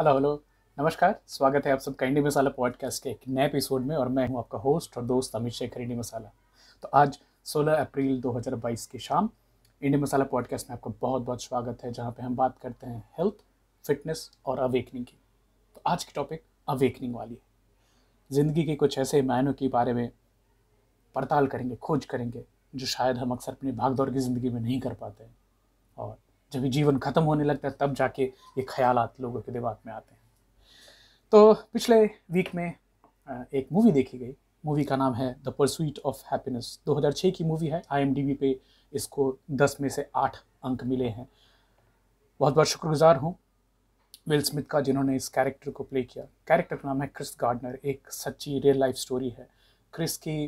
Hello hello नमस्कार स्वागत है आप सब इंडी मसाला पॉडकास्ट के एक नए एपिसोड में और मैं हूं आपका होस्ट और दोस्त अमित शेखर इंडी मसाला तो आज 16 अप्रैल 2022 की शाम इंडी मसाला पॉडकास्ट में आपका बहुत बहुत स्वागत है जहां पे हम बात करते हैं हेल्थ फिटनेस और अवेकनिंग की तो आज की टॉपिक अवेकनिंग वाली है ज़िंदगी के कुछ ऐसे मायनों के बारे में पड़ताल करेंगे खोज करेंगे जो शायद हम अक्सर अपनी भागदौड़ की ज़िंदगी में नहीं कर पाते हैं और जब जीवन खत्म होने लगता है तब जाके ये ख्याल लोगों के दिमाग में आते हैं तो पिछले वीक में एक मूवी देखी गई मूवी का नाम है द परसुइट ऑफ हैप्पीनेस 2006 की मूवी है आई पे इसको 10 में से 8 अंक मिले हैं बहुत बहुत शुक्रगुजार हूँ विल स्मिथ का जिन्होंने इस कैरेक्टर को प्ले किया कैरेक्टर का नाम है क्रिस गार्डनर एक सच्ची रियल लाइफ स्टोरी है क्रिस की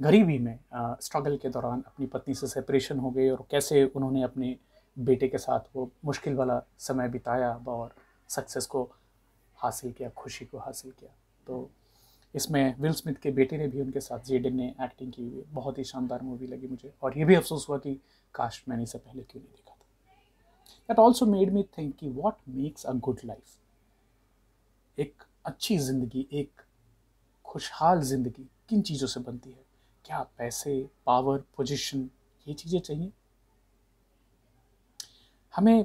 गरीबी में स्ट्रगल के दौरान अपनी पत्नी से सेपरेशन हो गई और कैसे उन्होंने अपने बेटे के साथ वो मुश्किल वाला समय बिताया और सक्सेस को हासिल किया खुशी को हासिल किया तो इसमें विल स्मिथ के बेटे ने भी उनके साथ जेडन ने एक्टिंग की हुई बहुत ही शानदार मूवी लगी मुझे और ये भी अफसोस हुआ कि काश मैंने इसे पहले क्यों नहीं देखा था that also made me think कि what makes a good life एक अच्छी ज़िंदगी एक खुशहाल ज़िंदगी किन चीज़ों से बनती है क्या पैसे पावर पोजिशन ये चीज़ें चाहिए हमें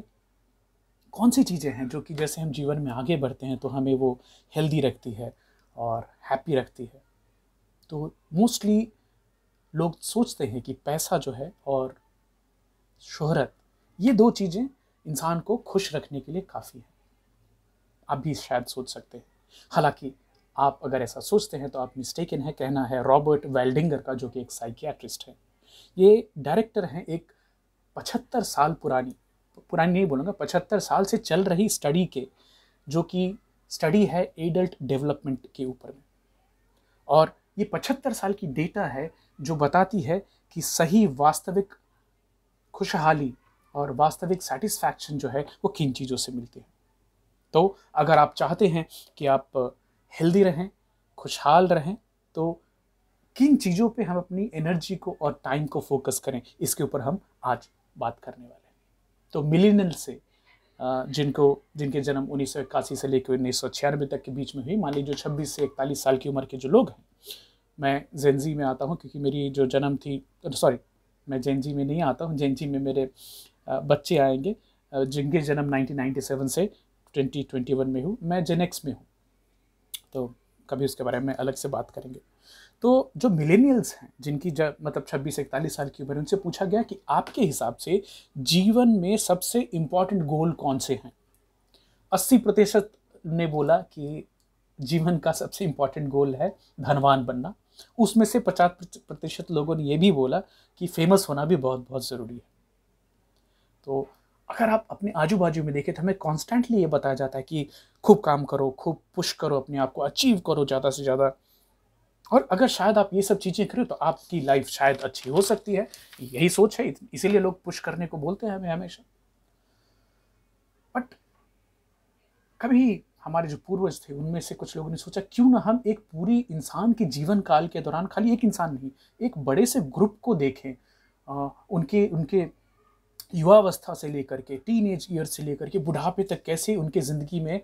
कौन सी चीज़ें हैं जो कि जैसे हम जीवन में आगे बढ़ते हैं तो हमें वो हेल्दी रखती है और हैप्पी रखती है तो मोस्टली लोग सोचते हैं कि पैसा जो है और शोहरत ये दो चीज़ें इंसान को खुश रखने के लिए काफ़ी हैं आप भी शायद सोच सकते हैं हालांकि आप अगर ऐसा सोचते हैं तो आप मिस्टेक इन है कहना है रॉबर्ट वेल्डिंगर का जो कि एक साइकियाट्रिस्ट है ये डायरेक्टर हैं एक पचहत्तर साल पुरानी पुरानी नहीं बोलूँगा पचहत्तर साल से चल रही स्टडी के जो कि स्टडी है एडल्ट डेवलपमेंट के ऊपर में और ये पचहत्तर साल की डेटा है जो बताती है कि सही वास्तविक खुशहाली और वास्तविक सेटिस्फैक्शन जो है वो किन चीज़ों से मिलती है तो अगर आप चाहते हैं कि आप हेल्दी रहें खुशहाल रहें तो किन चीज़ों पे हम अपनी एनर्जी को और टाइम को फोकस करें इसके ऊपर हम आज बात करने वाले हैं तो मिलीनल से जिनको जिनके जन्म उन्नीस से लेकर उन्नीस तक के बीच में हुई मान लीजिए छब्बीस से इकतालीस साल की उम्र के जो लोग हैं मैं जेंजी में आता हूँ क्योंकि मेरी जो जन्म थी सॉरी मैं जेंजी में नहीं आता हूँ जेंजी में मेरे बच्चे आएंगे जिनके जन्म 1997 से 2021 में हूँ मैं जेनेक्स में हूँ तो कभी उसके बारे में अलग से बात करेंगे तो जो मिलेनियल्स हैं जिनकी जब मतलब छब्बीस से इकतालीस साल की उम्र उनसे पूछा गया कि आपके हिसाब से जीवन में सबसे इम्पॉर्टेंट गोल कौन से हैं अस्सी प्रतिशत ने बोला कि जीवन का सबसे इम्पॉर्टेंट गोल है धनवान बनना उसमें से पचास प्रतिशत लोगों ने यह भी बोला कि फेमस होना भी बहुत बहुत ज़रूरी है तो अगर आप अपने आजू बाजू में देखें तो हमें कॉन्स्टेंटली ये बताया जाता है कि खूब काम करो खूब पुश करो अपने आप को अचीव करो ज़्यादा से ज़्यादा और अगर शायद आप ये सब चीज़ें करें तो आपकी लाइफ शायद अच्छी हो सकती है यही सोच है इसीलिए लोग पुश करने को बोलते हैं हमें हमेशा बट कभी हमारे जो पूर्वज थे उनमें से कुछ लोगों ने सोचा क्यों ना हम एक पूरी इंसान के जीवन काल के दौरान खाली एक इंसान नहीं एक बड़े से ग्रुप को देखें आ, उनके उनके युवावस्था से लेकर के टीन एज ईयर से लेकर के बुढ़ापे तक कैसे उनके ज़िंदगी में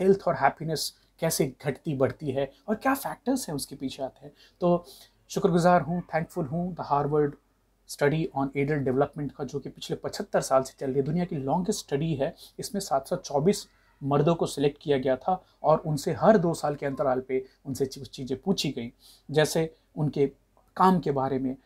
हेल्थ और हैप्पीनेस कैसे घटती बढ़ती है और क्या फैक्टर्स हैं उसके पीछे आते हैं तो शुक्रगुजार हूँ थैंकफुल हूँ the Harvard study on adult development का जो कि पिछले पचहत्तर साल से चल रही है दुनिया की लॉन्गेस्ट स्टडी है इसमें सात सौ चौबीस मर्दों को सिलेक्ट किया गया था और उनसे हर दो साल के अंतराल पे उनसे चीज़ें पूछी गई जैसे उनके काम के बारे में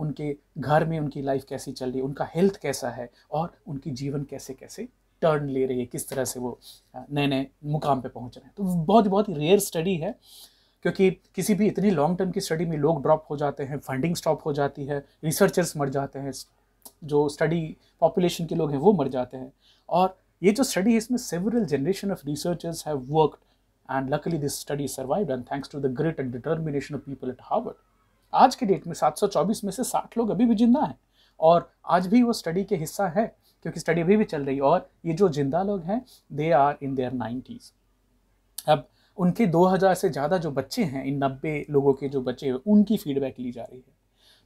उनके घर में उनकी लाइफ कैसी चल रही है उनका हेल्थ कैसा है और उनकी जीवन कैसे कैसे टर्न ले रही है किस तरह से वो नए नए मुकाम पे पहुंच रहे हैं तो बहुत बहुत ही रेयर स्टडी है क्योंकि किसी भी इतनी लॉन्ग टर्म की स्टडी में लोग ड्रॉप हो जाते हैं फंडिंग स्टॉप हो जाती है रिसर्चर्स मर जाते हैं जो स्टडी पॉपुलेशन के लोग हैं वो मर जाते हैं और ये जो स्टडी है इसमें several generation of researchers have worked and luckily this study survive and thanks to the great and determination of people at Harvard आज के डेट में 724 में से 60 लोग अभी भी जिंदा हैं और आज भी वो स्टडी के हिस्सा है क्योंकि स्टडी अभी भी चल रही है और ये जो जिंदा लोग हैं they are in their nineties अब उनके 2000 से ज़्यादा जो बच्चे हैं इन 90 लोगों के जो बच्चे हैं उनकी फीडबैक ली जा रही है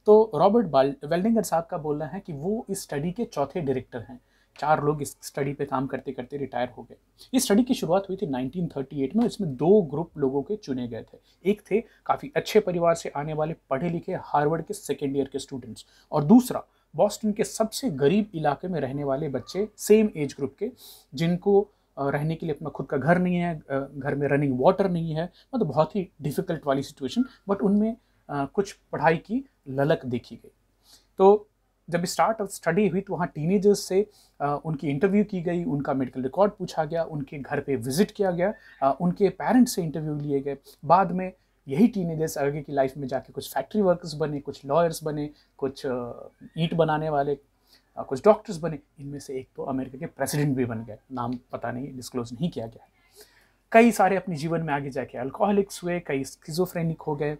तो रॉबर्ट वेल्डिंगर साहब का बोलना है कि वो इस स्टडी के चौथे डायरेक्टर हैं चार लोग इस स्टडी पे काम करते करते रिटायर हो गए इस स्टडी की शुरुआत हुई थी 1938 में इसमें दो ग्रुप लोगों के चुने गए थे एक थे काफ़ी अच्छे परिवार से आने वाले पढ़े लिखे हार्वर्ड के सेकेंड ईयर के स्टूडेंट्स और दूसरा बॉस्टन के सबसे गरीब इलाके में रहने वाले बच्चे सेम एज ग्रुप के जिनको रहने के लिए अपना खुद का घर नहीं है घर में रनिंग वाटर नहीं है मतलब बहुत ही डिफ़िकल्ट वाली सिचुएशन बट उनमें कुछ पढ़ाई की ललक देखी गई तो जब स्टार्ट ऑफ स्टडी हुई तो वहाँ टीनेजर्स से उनकी इंटरव्यू की गई उनका मेडिकल रिकॉर्ड पूछा गया उनके घर पे विजिट किया गया उनके पेरेंट्स से इंटरव्यू लिए गए बाद में यही टीन एजर्स आगे की लाइफ में जाके कुछ फैक्ट्री वर्कर्स बने कुछ लॉयर्स बने कुछ ईट बनाने वाले कुछ डॉक्टर्स बने इनमें से एक तो अमेरिका के प्रेसिडेंट भी बन गए नाम पता नहीं डिस्क्लोज नहीं किया गया कई सारे अपने जीवन में आगे जाके अल्कोहलिक्स हुए कई स्किजोफ्रेनिक हो गए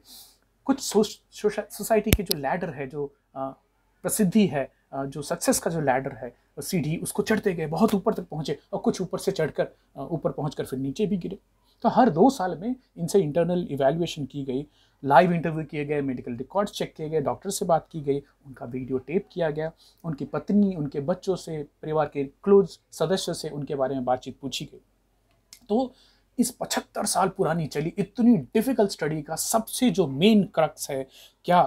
कुछ सोसाइटी के जो लैडर है जो प्रसिद्धि है जो सक्सेस का जो लैडर है सीढ़ी उसको चढ़ते गए बहुत ऊपर तक पहुँचे और कुछ ऊपर से चढ़कर ऊपर पहुँच फिर नीचे भी गिरे तो हर दो साल में इनसे इंटरनल इवेल्युएशन की गई लाइव इंटरव्यू किए गए मेडिकल रिकॉर्ड्स चेक किए गए डॉक्टर से बात की गई उनका वीडियो टेप किया गया उनकी पत्नी उनके बच्चों से परिवार के क्लोज सदस्यों से उनके बारे में बातचीत पूछी गई तो इस पचहत्तर साल पुरानी चली इतनी डिफ़िकल्ट स्टडी का सबसे जो मेन क्रक्स है क्या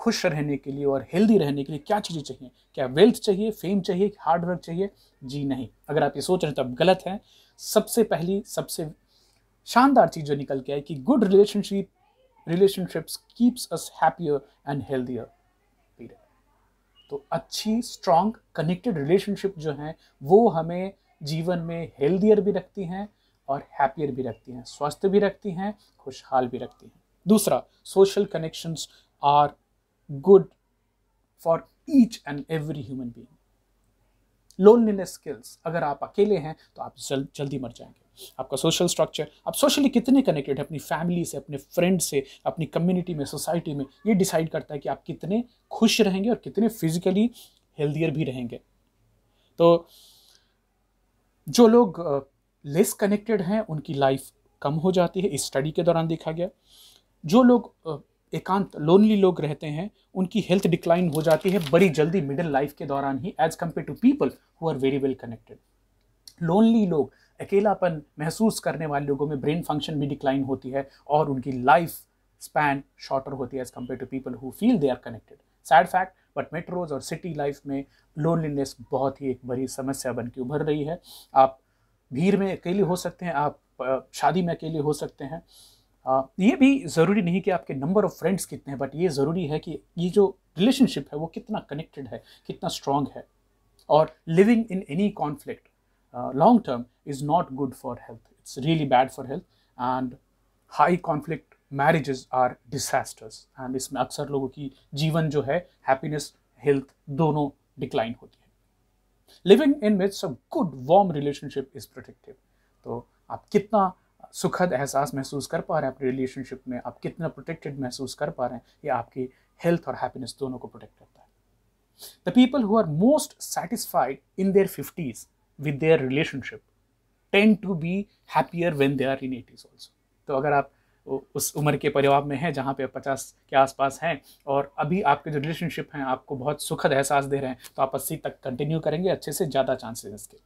खुश रहने के लिए और हेल्दी रहने के लिए क्या चीज़ें चाहिए क्या वेल्थ चाहिए फेम चाहिए हार्डवर्क चाहिए जी नहीं अगर आप ये सोच रहे हैं तो आप गलत हैं सबसे पहली सबसे शानदार चीज़ जो निकल के आई कि good relationship relationships keeps us happier and healthier period तो अच्छी स्ट्रॉन्ग कनेक्टेड रिलेशनशिप जो हैं वो हमें जीवन में हेल्दियर भी रखती हैं और हैप्पियर भी रखती हैं स्वस्थ भी रखती हैं खुशहाल भी रखती हैं दूसरा social connections are good for each and every human being loneliness skills अगर आप अकेले हैं तो आप जल, जल्दी मर जाएंगे आपका सोशल स्ट्रक्चर आप सोशली कितने कनेक्टेड है अपनी फैमिली से अपने फ्रेंड से अपनी कम्युनिटी में सोसाइटी में ये डिसाइड करता है कि आप कितने खुश रहेंगे और कितने फिजिकली हेल्दियर भी रहेंगे तो जो लोग लेस कनेक्टेड हैं उनकी लाइफ कम हो जाती है इस स्टडी के दौरान देखा गया जो लोग एकांत लोनली लोग रहते हैं उनकी हेल्थ डिक्लाइन हो जाती है बड़ी जल्दी मिडिल लाइफ के दौरान ही age compare to people who are very well connected lonely लोग अकेलापन महसूस करने वाले लोगों में ब्रेन फंक्शन भी डिक्लाइन होती है और उनकी लाइफ स्पैन शॉर्टर होती है age compare to people who feel they are connected sad fact but metros और सिटी लाइफ में लोनलीनेस बहुत ही एक बड़ी समस्या बन के उभर रही है आप भीड़ में अकेले हो सकते हैं आप शादी में अकेले हो सकते हैं ये भी ज़रूरी नहीं कि आपके नंबर ऑफ़ फ्रेंड्स कितने हैं बट ये ज़रूरी है कि ये जो रिलेशनशिप है वो कितना कनेक्टेड है कितना स्ट्रांग है और living in any conflict uh, long term is not good for health. It's really bad for health and high conflict marriages are disasters and इसमें aksar logo ki jeevan jo hai happiness, health dono decline hoti hai Living in midst of good warm relationship is protective. to aap kitna सुखद एहसास महसूस कर पा रहे हैं अपने relationship में आप कितना प्रोटेक्टेड महसूस कर पा रहे हैं ये आपकी हेल्थ और हैप्पीनेस दोनों को प्रोटेक्ट करता है the people who are most satisfied in their fifties with their relationship tend to be happier when they are in 80s also तो अगर आप उस उम्र के परिवार में हैं जहाँ पे पचास के आसपास हैं और अभी आपके जो रिलेशनशिप हैं आपको बहुत सुखद एहसास दे रहे हैं तो आप अस्सी तक कंटिन्यू करेंगे अच्छे से ज़्यादा चांसेस इसके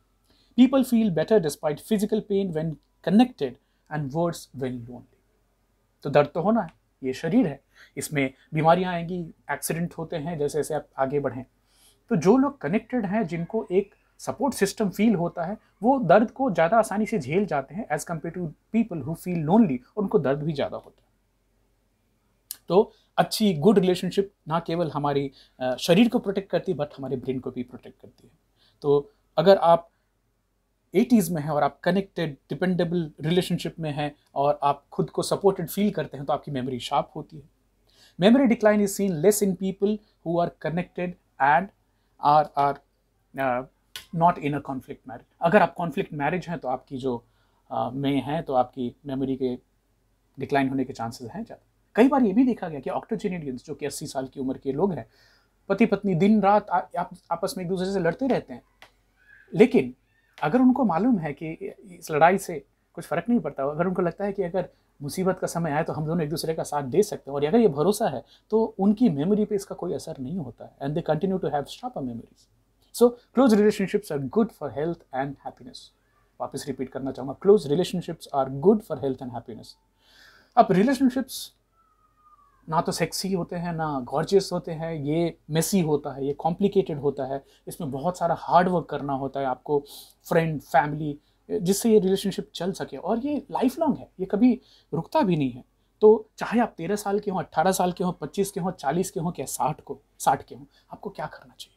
people feel better despite physical pain when connected and words when lonely तो दर्द तो होना है ये शरीर है इसमें बीमारियाँ आएंगी एक्सीडेंट होते हैं जैसे जैसे आप आगे बढ़ें तो जो लोग कनेक्टेड हैं जिनको एक सपोर्ट सिस्टम फील होता है वो दर्द को ज़्यादा आसानी से झेल जाते हैं age compare to people who feel lonely उनको दर्द भी ज़्यादा होता है तो अच्छी गुड रिलेशनशिप ना केवल हमारी शरीर को प्रोटेक्ट करती है बट हमारे ब्रेन को भी प्रोटेक्ट करती है तो अगर आप एटीज़ में हैं और आप कनेक्टेड डिपेंडेबल रिलेशनशिप में हैं और आप खुद को सपोर्टेड फील करते हैं तो आपकी मेमोरी शार्प होती है memory decline is seen less in people who are connected and are are not in a conflict marriage अगर आप कॉन्फ्लिक्ट मैरिज हैं तो आपकी जो uh, में हैं तो आपकी मेमोरी के डिक्लाइन होने के चांसेस हैं ज़्यादा कई बार ये भी देखा गया कि ऑक्टोजेनेडियंस जो कि अस्सी साल की उम्र के लोग हैं पति पत्नी दिन रात आप आपस में एक दूसरे से लड़ते रहते हैं लेकिन अगर उनको मालूम है कि इस लड़ाई से कुछ फ़र्क नहीं पड़ता अगर उनको लगता है कि अगर मुसीबत का समय आए तो हम दोनों एक दूसरे का साथ दे सकते हैं और अगर ये भरोसा है तो उनकी मेमोरी पे इसका कोई असर नहीं होता है and they continue to have stop a memories so close relationships are good for health and happiness वापस रिपीट करना चाहूँगा close relationships are good for health and happiness अब रिलेशनशिप्स ना तो सेक्सी होते हैं ना गॉर्जियस होते हैं ये मेसी होता है ये कॉम्प्लिकेटेड होता है इसमें बहुत सारा हार्ड वर्क करना होता है आपको फ्रेंड फैमिली जिससे ये रिलेशनशिप चल सके और ये लाइफ लॉन्ग है ये कभी रुकता भी नहीं है तो चाहे आप तेरह साल के हों अट्ठारह साल के हों पच्चीस के हों चालीस के हों क्या साठ को साठ के हों आपको क्या करना चाहिए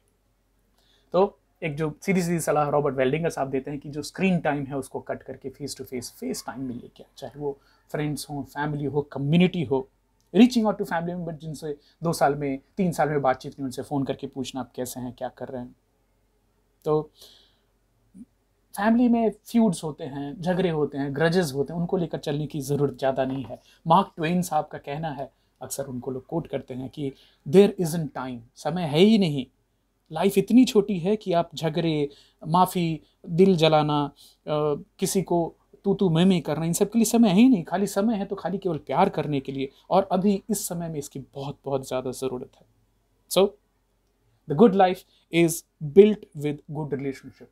तो एक जो सीधी सीधी सलाह रॉबर्ट वेल्डिंग का साहब देते हैं कि जो स्क्रीन टाइम है उसको कट करके face to face face time में लेके आए चाहे वो फ्रेंड्स हों फैमिली हो कम्युनिटी हो reaching out to family member जिनसे दो साल में तीन साल में बातचीत नहीं उनसे फ़ोन करके पूछना आप कैसे हैं क्या कर रहे हैं तो फैमिली में फ्यूड्स होते हैं झगड़े होते हैं ग्रजेस होते हैं उनको लेकर चलने की ज़रूरत ज़्यादा नहीं है मार्क ट्वेन साहब का कहना है अक्सर उनको लोग कोट करते हैं कि देर इज़ इन टाइम समय है ही नहीं लाइफ इतनी छोटी है कि आप झगड़े माफ़ी दिल जलाना आ, किसी को तू तू मैं मैं करना इन सब के लिए समय है ही नहीं खाली समय है तो खाली केवल प्यार करने के लिए और अभी इस समय में इसकी बहुत बहुत ज़्यादा ज़रूरत है so the good life is built with good relationship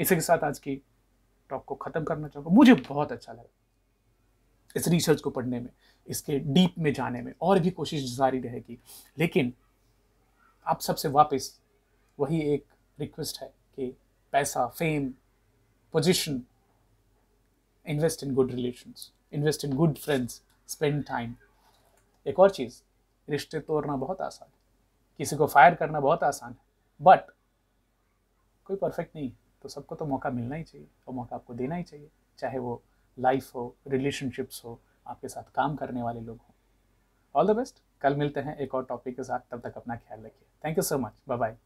इसी के साथ आज की टॉक को ख़त्म करना चाहूँगा मुझे बहुत अच्छा लगा इस रिसर्च को पढ़ने में इसके डीप में जाने में और भी कोशिश जारी रहेगी लेकिन आप सबसे वापस वही एक रिक्वेस्ट है कि पैसा fame position invest in good relations invest in good friends spend time एक और चीज़ रिश्ते तोड़ना बहुत आसान है किसी को फायर करना बहुत आसान है बट कोई परफेक्ट नहीं है तो सबको तो मौका मिलना ही चाहिए और मौका आपको देना ही चाहिए चाहे वो लाइफ हो रिलेशनशिप्स हो आपके साथ काम करने वाले लोग हों ऑल द बेस्ट कल मिलते हैं एक और टॉपिक के साथ तब तक अपना ख्याल रखिए thank you so much bye bye